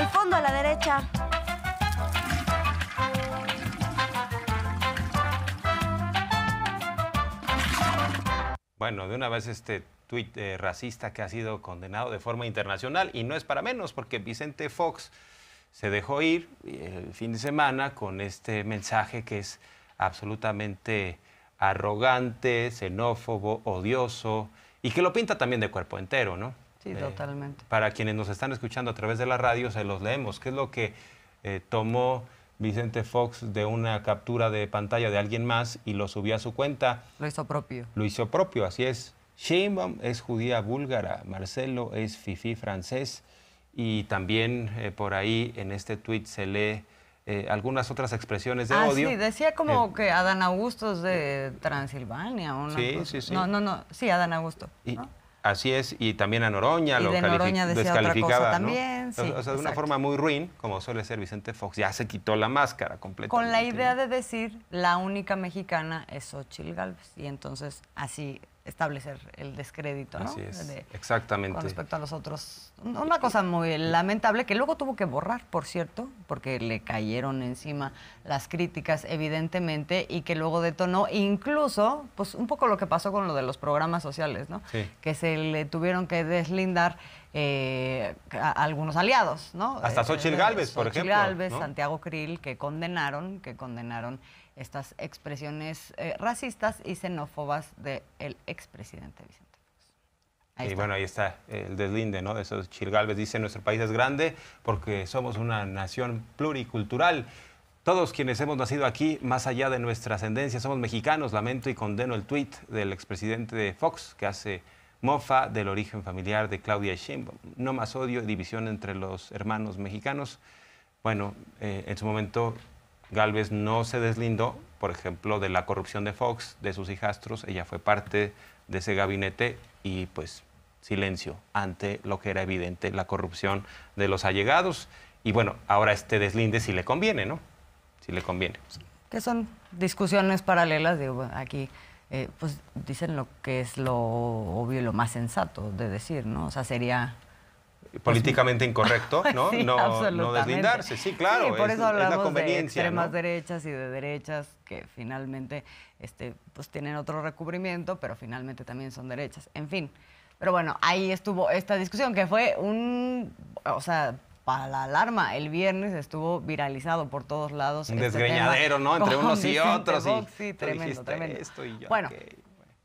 El fondo a la derecha. Bueno, de una vez este tuit eh, racista que ha sido condenado de forma internacional y no es para menos porque Vicente Fox se dejó ir eh, el fin de semana con este mensaje que es absolutamente arrogante, xenófobo, odioso y que lo pinta también de cuerpo entero, ¿no? Sí, eh, totalmente. Para quienes nos están escuchando a través de la radio, se los leemos. ¿Qué es lo que eh, tomó Vicente Fox de una captura de pantalla de alguien más y lo subió a su cuenta? Lo hizo propio. Lo hizo propio, así es. Sheinbaum es judía búlgara, Marcelo es fifí francés y también eh, por ahí en este tuit se lee algunas otras expresiones de ah, odio. Sí, decía como que Adán Augusto es de Transilvania. sí, sí, sí. No, no, no, sí, Adán Augusto. Así es, y también a Noroña, lo de También, o, sea, de una forma muy ruin, como suele ser Vicente Fox, ya se quitó la máscara completamente. Con la idea de decir, la única mexicana es Xochitl Galvez. Y entonces así establecer el descrédito, ¿no? exactamente. Con respecto a los otros. Una cosa muy lamentable que luego tuvo que borrar, por cierto, porque le cayeron encima las críticas, evidentemente, y que luego detonó incluso, pues un poco lo que pasó con lo de los programas sociales, ¿no? Que se le tuvieron que deslindar eh, a, algunos aliados, ¿no? Hasta eh, Xochitl eh, Galvez por ejemplo. Xochitl Santiago Krill, que condenaron, que condenaron estas expresiones eh, racistas y xenófobas del expresidente Vicente Fox. y bueno, ahí está el deslinde, ¿no? De esos Chirgalves Dice, nuestro país es grande porque somos una nación pluricultural. Todos quienes hemos nacido aquí, más allá de nuestra ascendencia, somos mexicanos. Lamento y condeno el tuit del expresidente Fox que hace mofa del origen familiar de Claudia Sheinbaum. No más odio, y división entre los hermanos mexicanos. Bueno, eh, en su momento Galvez no se deslindó, por ejemplo, de la corrupción de Fox, de sus hijastros. Ella fue parte de ese gabinete y pues silencio ante lo que era evidente, la corrupción de los allegados. Y bueno, ahora este deslinde si le conviene, ¿no? Si le conviene. Que son discusiones paralelas, digo, aquí eh, pues dicen lo que es lo obvio y lo más sensato de decir, ¿no? O sea, sería pues, políticamente incorrecto, ¿no? no, no, deslindarse, sí, claro. y por eso hablamos de extremas derechas y de derechas que finalmente este, pues, tienen otro recubrimiento, pero finalmente también son derechas. En fin. Pero bueno, ahí estuvo esta discusión que fue un, o sea, para la alarma, el viernes estuvo viralizado por todos lados. Un este desgreñadero, ¿no? Entre unos y otros. y, sí, tremendo, tremendo. bueno,